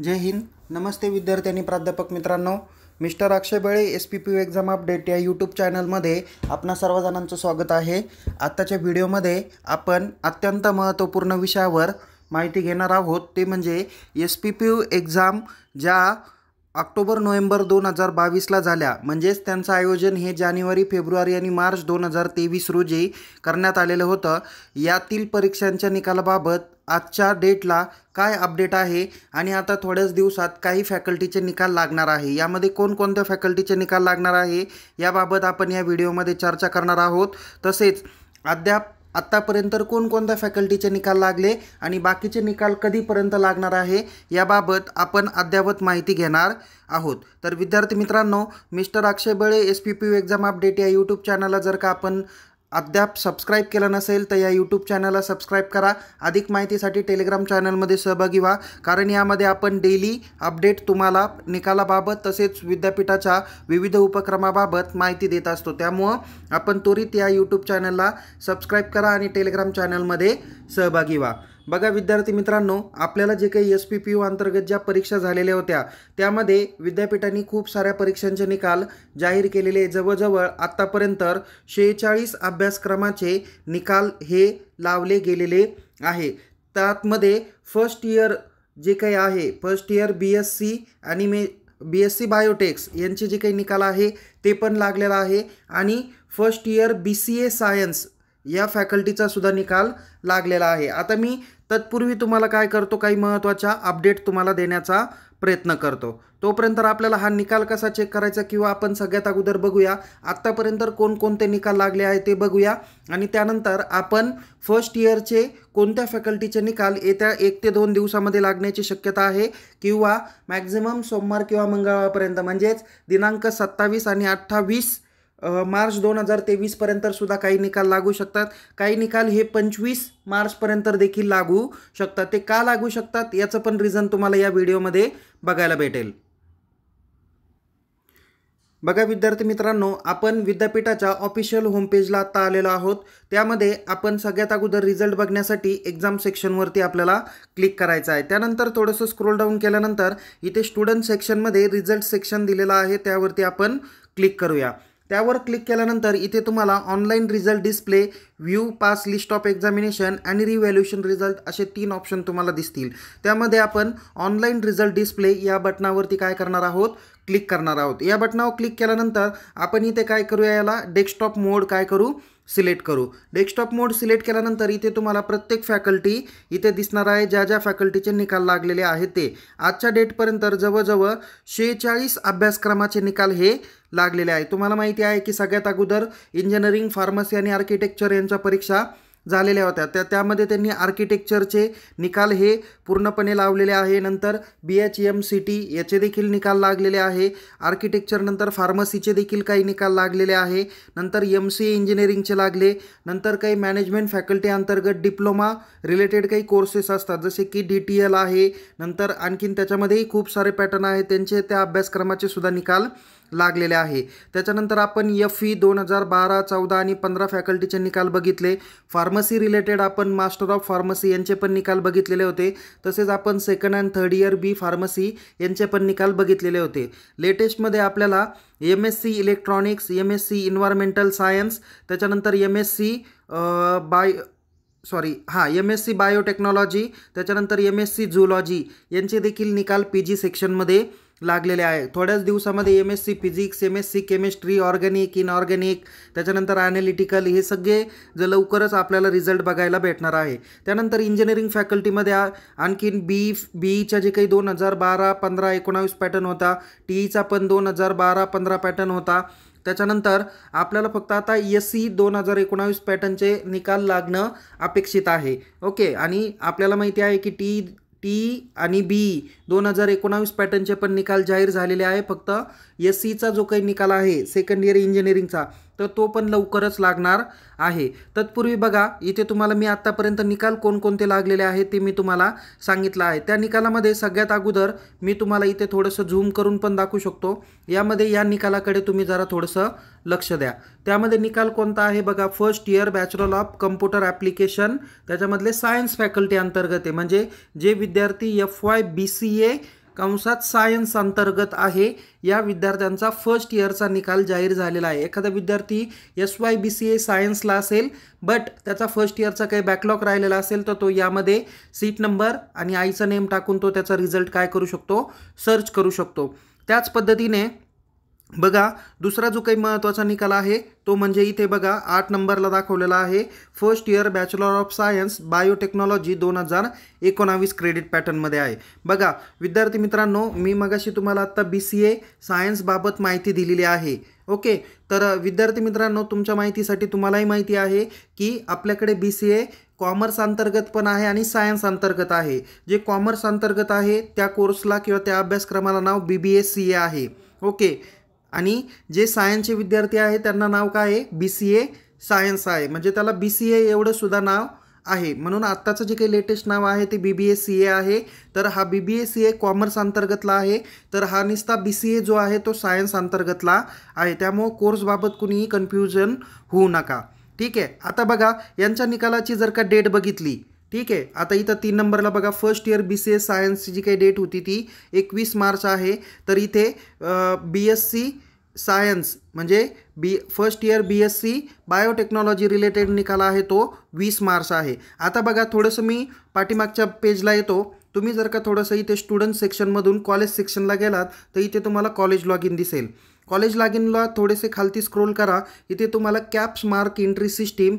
जय हिंद नमस्ते विद्यार्थ्यांनी प्राध्यापक मित्रांनो mister Akshay Bale S P P U exam update या यूट्यूब चॅनलमध्ये आपणा सर्वजणांचं स्वागत आहे आत्ताच्या व्हिडिओमध्ये आपण अत्यंत महत्त्वपूर्ण विषयावर माहिती घेणार आहोत ते म्हणजे S P P U exam ज्या ऑक्टोबर नोव्हेंबर दोन हजार बावीसला झाल्या म्हणजेच त्यांचं आयोजन हे जानेवारी फेब्रुवारी आणि मार्च दोन हजार तेवीस रोजी करण्यात आलेलं होतं यातील परीक्षांच्या निकालाबाबत आजच्या डेटला काय अपडेट आहे आणि आता थोड्याच दिवसात काही फॅकल्टीचे निकाल लागणार आहे यामध्ये कोणकोणत्या फॅकल्टीचे निकाल लागणार आहे याबाबत आपण या व्हिडिओमध्ये चर्चा करणार आहोत तसेच अद्याप आत्तापर्यंत कोणकोणत्या फॅकल्टीचे निकाल लागले आणि बाकीचे निकाल कधीपर्यंत लागणार आहे याबाबत आपण अद्ययावत माहिती घेणार आहोत तर विद्यार्थी मित्रांनो mister Akshay Bale S P P U exam update या यूट्यूब चॅनलला जर का आपण अद्याप सबस्क्राईब केलं नसेल तर या यूट्यूब चॅनलला सबस्क्राईब करा अधिक माहितीसाठी टेलिग्राम चॅनलमध्ये सहभागी व्हा कारण यामध्ये आपण डेली अपडेट तुम्हाला निकालाबाबत तसेच विद्यापीठाच्या विविध उपक्रमाबाबत माहिती देत असतो त्यामुळं आपण त्वरित या यूट्यूब चॅनलला सबस्क्राईब करा आणि टेलिग्राम चॅनलमध्ये सहभागी व्हा बघा विद्यार्थी मित्रांनो आपल्याला जे काही एस पी पी यू अंतर्गत ज्या परीक्षा झालेल्या होत्या त्यामध्ये विद्यापीठांनी खूप साऱ्या परीक्षांचे निकाल जाहीर केलेले जवळजवळ आत्तापर्यंत शेहेचाळीस अभ्यासक्रमाचे निकाल हे लावले गेलेले आहे त्यातमध्ये फर्स्ट इयर जे काही आहे first year B S C आणि मे बी एस सी बायोटेक्स यांचे जे काही निकाल आहे ते पण लागलेला आहे आणि first year B C A science या फॅकल्टीचा सुद्धा निकाल लागलेला आहे आता मी तत्पूर्वी तुम्हाला काय करतो काही महत्त्वाच्या अपडेट तुम्हाला देण्याचा प्रयत्न करतो तोपर्यंत आपल्याला हा निकाल कसा चेक करायचा किंवा आपण सगळ्यात अगोदर बघूया आत्तापर्यंत कोणकोणते निकाल लागले आहे ते बघूया आणि त्यानंतर आपण फर्स्ट इयरचे कोणत्या फॅकल्टीचे निकाल येत्या एक ते दोन दिवसामध्ये लागण्याची शक्यता आहे किंवा मॅक्झिमम सोमवार किंवा मंगळवारपर्यंत म्हणजेच दिनांक सत्तावीस आणि अठ्ठावीस मार्च दोन हजार तेवीसपर्यंत सुद्धा काही निकाल लागू शकतात काही निकाल हे पंचवीस मार्चपर्यंत देखील लागू शकतात ते का लागू शकतात याचं पण रिझन तुम्हाला या व्हिडिओमध्ये बघायला भेटेल बघा विद्यार्थी मित्रांनो आपण विद्यापीठाच्या ऑफिशियल होमपेजला आत्ता आलेलो आहोत त्यामध्ये आपण सगळ्यात अगोदर रिझल्ट बघण्यासाठी एक्झाम सेक्शनवरती आपल्याला क्लिक करायचं आहे त्यानंतर थोडंसं स्क्रोल डाऊन केल्यानंतर इथे स्टुडंट सेक्शनमध्ये रिझल्ट सेक्शन दिलेलं आहे त्यावरती आपण क्लिक करूया त्यावर क्लिक केल्यानंतर इथे तुम्हाला online result display view pass list of examination आणि रिव्हॅल्युएशन रिझल्ट असे तीन ऑप्शन तुम्हाला दिसतील त्यामध्ये आपण ऑनलाईन रिझल्ट डिस्प्ले या बटनावरती काय करणार आहोत क्लिक करणार आहोत या बटनावर क्लिक केल्यानंतर आपण इथे काय करूया याला डेस्कटॉप मोड काय करू सिलेक्ट करू डेस्कटॉप मोड सिलेक्ट केल्यानंतर इथे तुम्हाला प्रत्येक फॅकल्टी इथे दिसणार आहे ज्या ज्या फॅकल्टीचे निकाल लागलेले आहेत ते आजच्या डेटपर्यंत जवळजवळ शेहेचाळीस अभ्यासक्रमाचे निकाल हे लागलेले आहे तुम्हाला माहिती आहे की सगळ्यात अगोदर इंजिनिअरिंग फार्मसी आणि आर्किटेक्चर यांच्या परीक्षा झालेल्या होत्या त्या त्यामध्ये त्यांनी आर्किटेक्चरचे निकाल हे पूर्णपणे लावलेले आहे नंतर B H M C T याचे देखील निकाल लागलेले आहे आर्किटेक्चरनंतर फार्मसीचे देखील काही निकाल लागलेले आहे नंतर एम सी इंजिनिअरिंगचे लागले नंतर काही मॅनेजमेंट फॅकल्टी अंतर्गत डिप्लोमा रिलेटेड काही कोर्सेस असतात जसे की डी टी एल आहे नंतर आणखीन त्याच्यामध्येही खूप सारे पॅटर्न आहेत त्यांचे त्या अभ्यासक्रमाचे सुद्धा निकाल लागलेले आहे त्याच्यानंतर आपण एफ ई e दोन हजार बारा चौदा आणि पंधरा फॅकल्टीचे निकाल बघितले फार्मसी रिलेटेड आपण मास्टर ऑफ फार्मसी यांचे पण निकाल बघितलेले होते तसेच आपण second and third year B pharmacy यांचे पण निकाल बघितलेले होते लेटेस्टमध्ये आपल्याला M S C electronics M S C environmental science त्याच्यानंतर M S C by sorry हां एम एस सी बायोटेक्नॉलॉजी त्याच्यानंतर एम एस सी झुलॉजी यांचे देखील निकाल पी जी सेक्शनमध्ये लागलेले आहे थोड्याच दिवसामध्ये M S C physics M S C chemistry organic inorganic त्याच्यानंतर ॲनालिटिकल हे सगळे जे लवकरच आपल्याला रिझल्ट बघायला भेटणार आहे त्यानंतर इंजिनिअरिंग फॅकल्टीमध्ये आणखीन बी बीईच्या जे काही दोन हजार बारा पंधरा एकोणावीस पॅटर्न होता टीईचा पण दोन हजार बारा पंधरा पॅटर्न होता त्याच्यानंतर आपल्याला फक्त आता एस सी दोन हजार एकोणावीस पॅटर्नचे निकाल लागणं अपेक्षित आहे ओके आणि आपल्याला माहिती आहे की टी टी आणि बी दोन हजार एकोणावीस पॅटर्नचे पण निकाल जाहीर झालेले आहे फक्त एस सीचा e जो काही निकाल आहे सेकंड इयर इंजिनिअरिंगचा तर तो पण लवकरच लागणार आहे तत्पूर्वी बघा इथे तुम्हाला मी आत्तापर्यंत निकाल कोणकोणते लागलेले आहेत ते मी तुम्हाला सांगितलं आहे त्या निकालामध्ये सगळ्यात अगोदर मी तुम्हाला इथे थोडंसं झूम करून पण दाखवू शकतो यामध्ये या निकालाकडे तुम्ही जरा थोडंसं लक्ष द्या त्यामध्ये निकाल कोणता आहे बघा first year bachelor of computer application त्याच्यामधले सायन्स फॅकल्टी अंतर्गत आहे म्हणजे जे विद्यार्थी F Y B C A कंसात सायन्स अंतर्गत आहे या विद्यार्थ्यांचा फर्स्ट इयरचा निकाल जाहीर झालेला आहे एखादा विद्यार्थी S Y B C A सायन्सला असेल बट त्याचा फर्स्ट इयरचा काही बॅकलॉग राहिलेला असेल तर तो यामध्ये सीट नंबर आणि आईचा नेम टाकून तो त्याचा रिझल्ट काय करू शकतो सर्च करू शकतो त्याच पद्धतीने बघा दुसरा जो काही महत्त्वाचा निकाल आहे तो म्हणजे इथे बघा आठ नंबरला दाखवलेला आहे first year bachelor of science biotechnology दोन हजार एकोणावीस क्रेडिट पॅटर्नमध्ये आहे बघा विद्यार्थी मित्रांनो मी मगाशी तुम्हाला आत्ता बी सी ए सायन्सबाबत माहिती दिलेली आहे ओके तर विद्यार्थी मित्रांनो तुमच्या माहितीसाठी तुम्हालाही माहिती आहे की आपल्याकडे बी सी ए कॉमर्स अंतर्गत पण आहे आणि सायन्स अंतर्गत आहे जे कॉमर्स अंतर्गत आहे त्या कोर्सला किंवा त्या अभ्यासक्रमाला नाव बी बी एस सी ए आहे ओके आणि जे सायन्सचे विद्यार्थी आहे त्यांना नाव काय आहे बी सी ए सायन्स आहे म्हणजे त्याला बी सी ए एवढं सुद्धा नाव आहे म्हणून आत्ताचं जे काही लेटेस्ट नाव आहे ते बी बी ए सी ए आहे तर हा बी B A C A commerce अंतर्गतला आहे तर हा निस्ता बी सी ए जो आहे तो सायन्स अंतर्गतला आहे त्यामुळं कोर्सबाबत कुणीही कन्फ्युजन होऊ नका ठीक आहे आता बघा यांच्या निकालाची जर का डेट बघितली ठीक आहे आता इथं तीन नंबरला बघा first year B C S सायन्सची जी काही डेट होती ती एकवीस मार्च आहे तर इथे बी एस सी सायन्स म्हणजे B first year B S C biotechnology related निकाल आहे तो वीस मार्च आहे आता बघा थोडंसं मी पाठीमागच्या पेजला येतो तुम्ही जर का थोडंसं इथे स्टुडंट सेक्शनमधून कॉलेज सेक्शनला गेलात तर इथे तुम्हाला कॉलेज लॉग इन दिसेल कॉलेज लॉग इनला थोडेसे खालती स्क्रोल करा इथे तुम्हाला caps mark entry system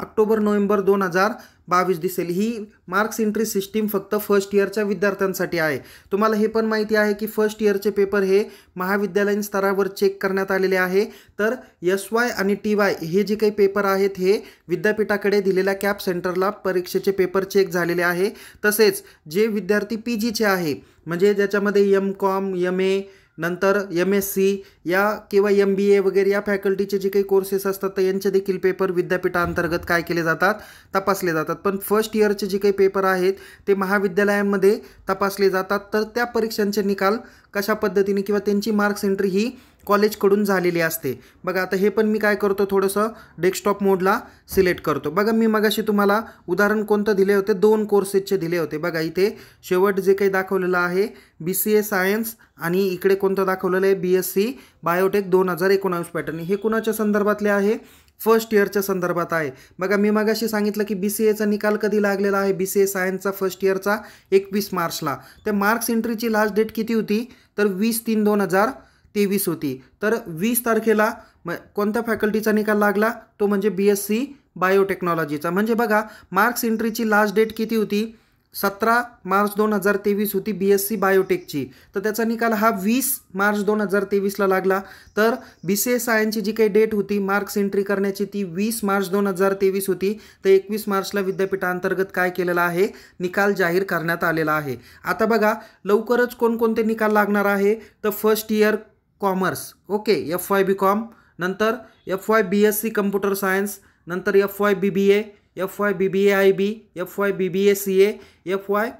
October November दोन हजार बावीस दिसेल ही मार्क्स एंट्री सिस्टीम फक्त फर्स्ट इयरच्या विद्यार्थ्यांसाठी आहे तुम्हाला हे पण माहिती आहे की फर्स्ट इयरचे पेपर हे महाविद्यालयीन स्तरावर चेक करण्यात आलेले आहे तर एस वाय आणि टी वाय हे जे काही पेपर आहेत हे विद्यापीठाकडे दिलेल्या कॅप सेंटरला परीक्षेचे पेपर चेक झालेले आहे तसेच जे विद्यार्थी पी जीचे आहे म्हणजे ज्याच्यामध्ये एम कॉम यम ए नंतर एम एस सी या किंवा एम बी ए वगैरे या फॅकल्टीचे जे काही कोर्सेस असतात तर यांचे देखील पेपर विद्यापीठांतर्गत काय केले जातात तपासले जातात पण फर्स्ट इयरचे जे काही पेपर आहेत ते महाविद्यालयांमध्ये तपासले जातात तर त्या परीक्षांचे निकाल कशा पद्धतीने किंवा त्यांची मार्क्स एंट्री ही कॉलेजकडून झालेली असते बघा आता हे पण मी काय करतो थोडंसं डेस्कटॉप मोडला सिलेक्ट करतो बघा मी मगाशी तुम्हाला उदाहरण कोणतं दिले होते दोन कोर्सेसचे दिले होते बघा इथे शेवट जे काही दाखवलेलं आहे बी सी ए सायन्स आणि इकडे कोणतं दाखवलेलं आहे बी एस सी बायोटेक दोन हजार एकोणावीस पॅटर्न हे कोणाच्या संदर्भातले आहे फर्स्ट इयरच्या संदर्भात आहे बघा मी मगाशी सांगितलं की बी सी एचा निकाल कधी लागलेला आहे बी सी ए सायन्सचा फर्स्ट इयरचा एकवीस मार्चला त्या मार्क्स एंट्रीची लास्ट डेट किती होती तर वीस तीन दोन हजार तेवीस होती तर वीस तारखेला म कोणत्या फॅकल्टीचा निकाल लागला तो म्हणजे बी एस सी बायोटेक्नॉलॉजीचा म्हणजे बघा मार्क्स एंट्रीची लास्ट डेट किती होती सतरा मार्च दोन हजार तेवीस होती बी एस सी बायोटेकची तर त्याचा निकाल हा वीस मार्च दोन हजार तेवीसला लागला तर बी सी एस आयनची जी काही डेट होती मार्क्स एंट्री करण्याची ती वीस मार्च दोन हजार तेवीस होती तर एकवीस मार्चला विद्यापीठांतर्गत काय केलेलं आहे निकाल जाहीर करण्यात आलेला आहे आता बघा लवकरच कोणकोणते निकाल लागणार आहे तर first year commerce okay F Y B com नंतर F Y B S C computer science नंतर F Y B B A F Y B B A I B F Y B B A C A F Y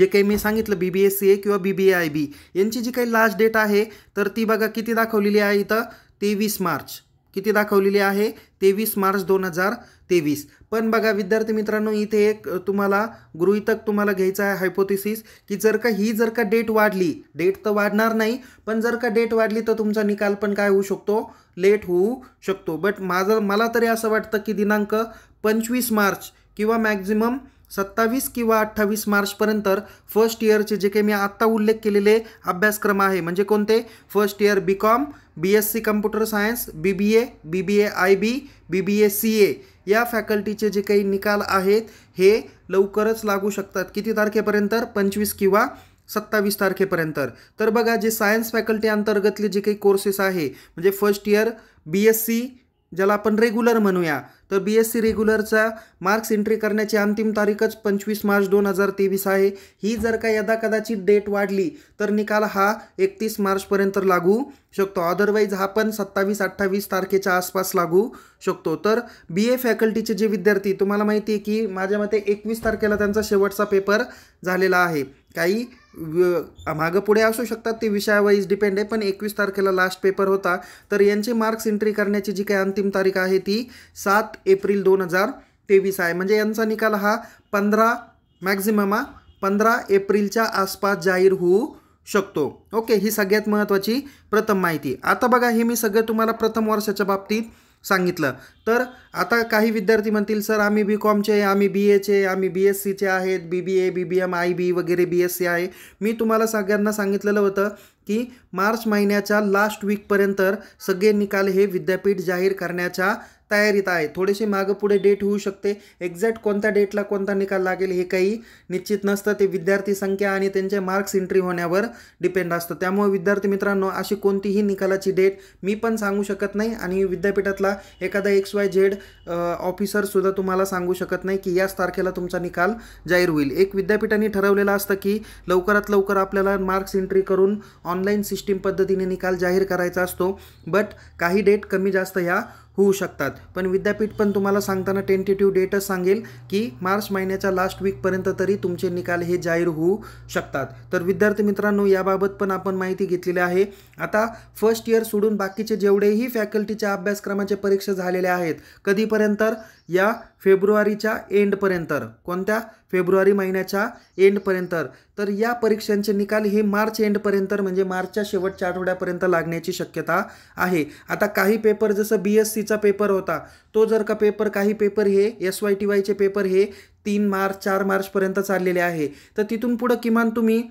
जे काही मी सांगितलं बी बी S C ए किंवा बी B A I बी यांची जी काही last date आहे तर ती बघा किती दाखवलेली आहे इथं तेवीस मार्च किती दाखवलेली आहे तेवीस मार्च दोन हजार तेवीस पण बघा विद्यार्थी मित्रांनो इथे एक तुम्हाला गृहितक तुम्हाला घ्यायचं आहे हायपोथिसिस की जर का ही जर का डेट वाढली डेट तर वाढणार नाही पण जर का डेट वाढली तर तुमचा निकाल पण काय होऊ शकतो लेट होऊ शकतो बट माझं मला तरी असं वाटतं की दिनांक पंचवीस मार्च किंवा मॅक्झिमम सत्तावीस किंवा अठ्ठावीस मार्चपर्यंत फर्स्ट इयरचे जे काही मी आत्ता उल्लेख केलेले अभ्यासक्रम आहे म्हणजे कोणते first year B com B S C computer science B B A B B A I B B B A C A या फॅकल्टीचे जे काही निकाल आहेत हे लवकरच लागू शकतात किती तारखेपर्यंत पंचवीस किंवा सत्तावीस तारखेपर्यंत तर बघा जे सायन्स फॅकल्टी अंतर्गतले जे काही कोर्सेस आहे म्हणजे first year B S C ज्याला आपण रेग्युलर म्हणूया तर बी एस सी रेग्युलरचा मार्क्स एंट्री करण्याची अंतिम तारीखच पंचवीस मार्च दोन हजार तेवीस आहे ही जर का यदा कदाचित डेट वाढली तर निकाल हा एकतीस मार्चपर्यंत लागू शकतो अदरवाईज हा पण सत्तावीस अठ्ठावीस तारखेच्या आसपास लागू शकतो तर बी ए फॅकल्टीचे जे विद्यार्थी तुम्हाला माहिती आहे की माझ्या मते एकवीस तारखेला त्यांचा शेवटचा पेपर झालेला आहे काही मागं पुढे असू शकतात ते विषयावाईज डिपेंड आहे पण एकवीस तारखेला लास्ट पेपर होता तर यांचे मार्क्स एंट्री करण्याची जी काही अंतिम तारीख आहे ती सात एप्रिल दोन हजार तेवीस आहे म्हणजे यांचा निकाल हा पंधरा मॅक्झिममा पंधरा एप्रिलच्या आसपास जाहीर होऊ शकतो ओके ही सगळ्यात महत्त्वाची प्रथम माहिती आता बघा हे मी सगळं तुम्हाला प्रथम वर्षाच्या बाबतीत सांगितलं तर आता काही विद्यार्थी म्हणतील सर आम्ही बी कॉमचे आम्ही बी एचे आम्ही बी एस सीचे आहेत बी B A B B M I बी वगैरे बी एस सी आहे मी तुम्हाला सगळ्यांना सांगितलेलं होतं की मार्च महिन्याच्या लास्ट वीकपर्यंत सगळे निकाल हे विद्यापीठ जाहीर करण्याच्या तयारीत आहे थोडेसे मागं पुढे डेट होऊ शकते एक्झॅक्ट कोणत्या डेटला कोणता निकाल लागेल हे काही निश्चित नसतं ते विद्यार्थी संख्या आणि त्यांच्या मार्क्स एंट्री होण्यावर डिपेंड असतं त्यामुळे विद्यार्थी मित्रांनो अशी कोणतीही निकालाची डेट मी पण सांगू शकत नाही आणि विद्यापीठातला एखादा एक्स वाय झेड ऑफिसरसुद्धा तुम्हाला सांगू शकत नाही की याच तारखेला तुमचा निकाल जाहीर होईल एक विद्यापीठाने ठरवलेलं असतं की लवकरात लवकर आपल्याला मार्क्स एंट्री करून ऑनलाईन सिस्टीम पद्धतीने निकाल जाहीर करायचा असतो बट काही डेट कमी जास्त ह्या होऊ शकतात पण विद्यापीठ पण तुम्हाला सांगताना टेंटेटिव्ह डेटच सांगेल की मार्च महिन्याच्या लास्ट वीकपर्यंत तरी तुमचे निकाल हे जाहीर होऊ शकतात तर विद्यार्थी मित्रांनो याबाबत पण आपण माहिती घेतलेली आहे आता फर्स्ट इयर सोडून बाकीचे जेवढेही फॅकल्टीच्या अभ्यासक्रमाचे परीक्षा झालेल्या आहेत कधीपर्यंत या फेब्रुवारीच्या एंडपर्यंत कोणत्या फेब्रुवारी महिन्याच्या एंडपर्यंत तर या परीक्षांचे निकाल हे मार्च एंडपर्यंत म्हणजे मार्चच्या शेवटच्या आठवड्यापर्यंत लागण्याची शक्यता आहे आता काही पेपर जसं बी एस सीचा पेपर होता तो जर का पेपर काही पेपर हे एस वाय टी वायचे पेपर हे तीन मार्च चार मार्चपर्यंत चाललेले आहे तर तिथून पुढं किमान तुम्ही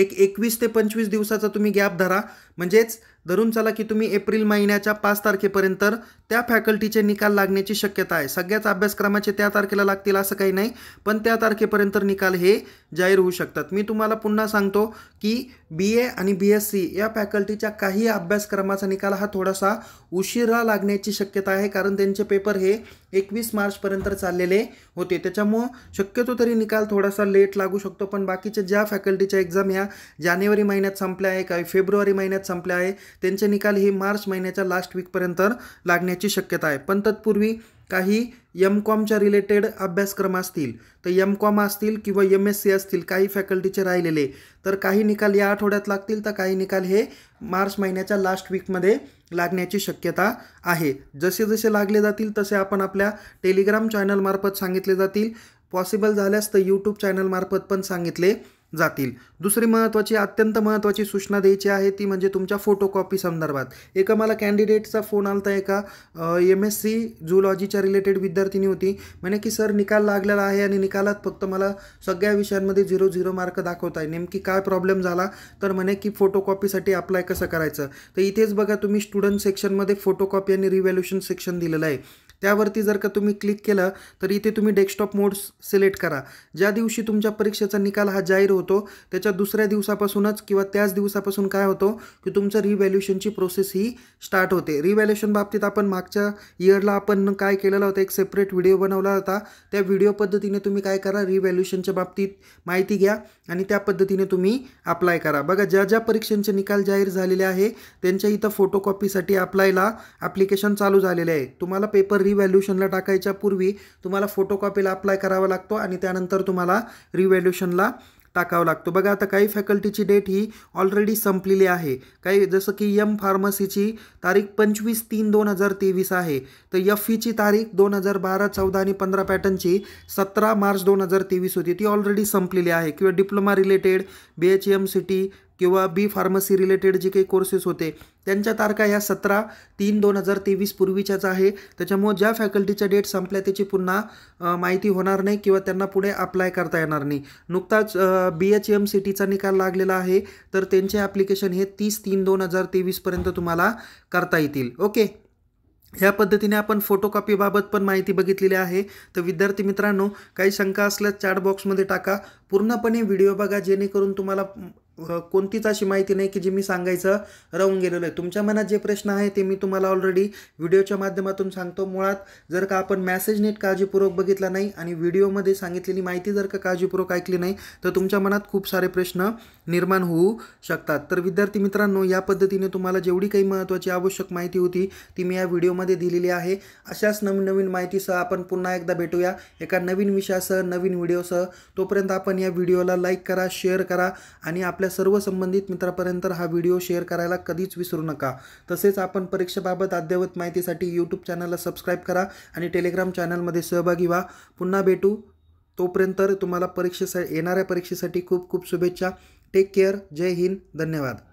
एक एकवीस ते पंचवीस दिवसाचा तुम्ही गॅप धरा म्हणजेच धरून चला की तुम्ही एप्रिल महिन्याच्या पाच तारखेपर्यंत त्या फॅकल्टीचे निकाल लागण्याची शक्यता आहे सगळ्याच अभ्यासक्रमाचे त्या तारखेला लागतील असं काही नाही पण त्या तारखेपर्यंत निकाल हे जाहीर होऊ शकतात मी तुम्हाला पुन्हा सांगतो की बी ए आणि बी एस सी या फॅकल्टीच्या काही अभ्यासक्रमाचा निकाल हा थोडासा उशिरा लागण्याची शक्यता आहे कारण त्यांचे पेपर हे एकवीस मार्चपर्यंत चाललेले होते त्याच्यामुळं शक्यतो तरी निकाल थोडासा लेट लागू शकतो पण बाकीच्या ज्या फॅकल्टीच्या एक्झाम ह्या जानेवारी महिन्यात संपल्या आहे काही फेब्रुवारी महिन्यात संपल्या आहे त्यांचे निकाल हे मार्च महिन्याच्या लास्ट वीकपर्यंत लागण्याची शक्यता आहे पण तत्पूर्वी काही एम कॉमच्या रिलेटेड अभ्यासक्रम असतील तर एम कॉम असतील किंवा एम एस सी असतील काही फॅकल्टीचे राहिलेले तर काही निकाल या आठवड्यात लागतील तर काही निकाल हे मार्च महिन्याच्या लास्ट वीकमध्ये लागण्याची शक्यता आहे जसे जसे लागले जातील तसे आपण आपल्या टेलिग्राम चॅनलमार्फत सांगितले जातील पॉसिबल झाल्यास तर यूट्यूब चॅनलमार्फत पण सांगितले जातील दुसरी महत्त्वाची अत्यंत महत्त्वाची सूचना द्यायची आहे ती म्हणजे तुमच्या फोटोकॉपी संदर्भात एका मला कॅन्डिडेटचा फोन आलता एका एम एस सी झुलॉजीच्या रिलेटेड विद्यार्थिनी होती म्हणे की सर निकाल लागलेला आहे आणि निकालात फक्त मला सगळ्या विषयांमध्ये झिरो झिरो मार्क दाखवत आहे नेमकी काय प्रॉब्लेम झाला तर म्हणे की फोटोकॉपीसाठी अप्लाय कसं करायचं तर इथेच बघा तुम्ही स्टुडंट सेक्शनमध्ये फोटोकॉपी आणि रिव्हॅल्युशन सेक्शन दिलेलं आहे त्यावरती जर का तुम्ही क्लिक केलं तर इथे तुम्ही डेस्कटॉप मोड सिलेक्ट करा ज्या दिवशी तुमच्या परीक्षेचा निकाल हा जाहीर होतो त्याच्या दुसऱ्या दिवसापासूनच किंवा त्याच दिवसापासून काय होतो की तुमचं रिव्हॅल्युएशनची प्रोसेस ही स्टार्ट होते रिव्हॅल्युएशन बाबतीत आपण मागच्या इयरला आपण काय केलेला होता एक सेपरेट व्हिडिओ बनवला होता त्या व्हिडिओ पद्धतीने तुम्ही काय करा रिव्हॅल्युएशनच्या बाबतीत माहिती घ्या आणि त्या पद्धतीने तुम्ही अप्लाय करा बघा ज्या ज्या परीक्षांचे निकाल जाहीर झालेले आहे त्यांच्या इथं फोटोकॉपीसाठी अप्लायला ॲप्लिकेशन चालू झालेले आहे तुम्हाला पेपर रिव्हॅल्युशनला टाकायच्या पूर्वी तुम्हाला फोटोकॉपीला अप्लाय करावा लागतो आणि त्यानंतर तुम्हाला रिव्हॅल्युशनला टाकावा लागतो बघा आता काही फॅकल्टीची डेट ही ऑलरेडी संपलेली आहे काही जसं की यम फार्मसीची तारीख पंचवीस तीन दोन हजार तेवीस आहे तर यफ ईची e तारीख दोन हजार बारा चौदा आणि पंधरा पॅटर्नची सतरा मार्च दोन हजार तेवीस होती ती ऑलरेडी संपलेली आहे किंवा diploma related B H M C T किंवा बी फार्मसी रिलेटेड जे काही कोर्सेस होते त्यांच्या तारखा ह्या सतरा तीन दोन हजार तेवीस पूर्वीच्याच आहे त्याच्यामुळे ज्या फॅकल्टीच्या डेट संपल्या त्याची पुन्हा माहिती होणार नाही किंवा त्यांना पुढे अप्लाय करता येणार नाही नुकताच बी एच एम सी टीचा निकाल लागलेला आहे तर त्यांचे ॲप्लिकेशन हे तीस तीन दोन हजार तेवीसपर्यंत तुम्हाला करता येतील ओके ह्या पद्धतीने आपण फोटोकॉपीबाबत पण माहिती बघितलेली आहे तर विद्यार्थी मित्रांनो काही शंका असल्यास चॅट बॉक्समध्ये टाका पूर्णपणे व्हिडिओ बघा जेणेकरून तुम्हाला कोणतीच अशी माहिती नाही की जी मी सांगायचं राहून गेलेलं आहे तुमच्या मनात जे प्रश्न आहे ते मी तुम्हाला ऑलरेडी व्हिडिओच्या माध्यमातून सांगतो मुळात जर का आपण मॅसेज नीट काळजीपूर्वक बघितला नाही आणि व्हिडिओमध्ये सांगितलेली माहिती जर का काळजीपूर्वक ऐकली नाही तर तुमच्या मनात खूप सारे प्रश्न निर्माण होऊ शकतात तर विद्यार्थी मित्रांनो या पद्धतीने तुम्हाला जेवढी काही महत्त्वाची आवश्यक माहिती होती ती मी या व्हिडिओमध्ये दिलेली आहे अशाच नवीन नवीन माहितीसह आपण पुन्हा एकदा भेटूया एका नवीन विषयासह नवीन व्हिडिओसह तोपर्यंत आपण या व्हिडिओला लाईक करा शेअर करा आणि आपल्या सर्व संबंधित मित्रापर्यंत हा व्हिडिओ शेअर करायला कधीच विसरू नका तसेच आपण परीक्षेबाबत अद्ययावत माहितीसाठी यूट्यूब चॅनलला सबस्क्राईब करा आणि टेलिग्राम चॅनलमध्ये सहभागी व्हा पुन्हा भेटू तोपर्यंत तुम्हाला परीक्षेसा येणाऱ्या परीक्षेसाठी खूप खूप शुभेच्छा टेक केअर जय हिंद धन्यवाद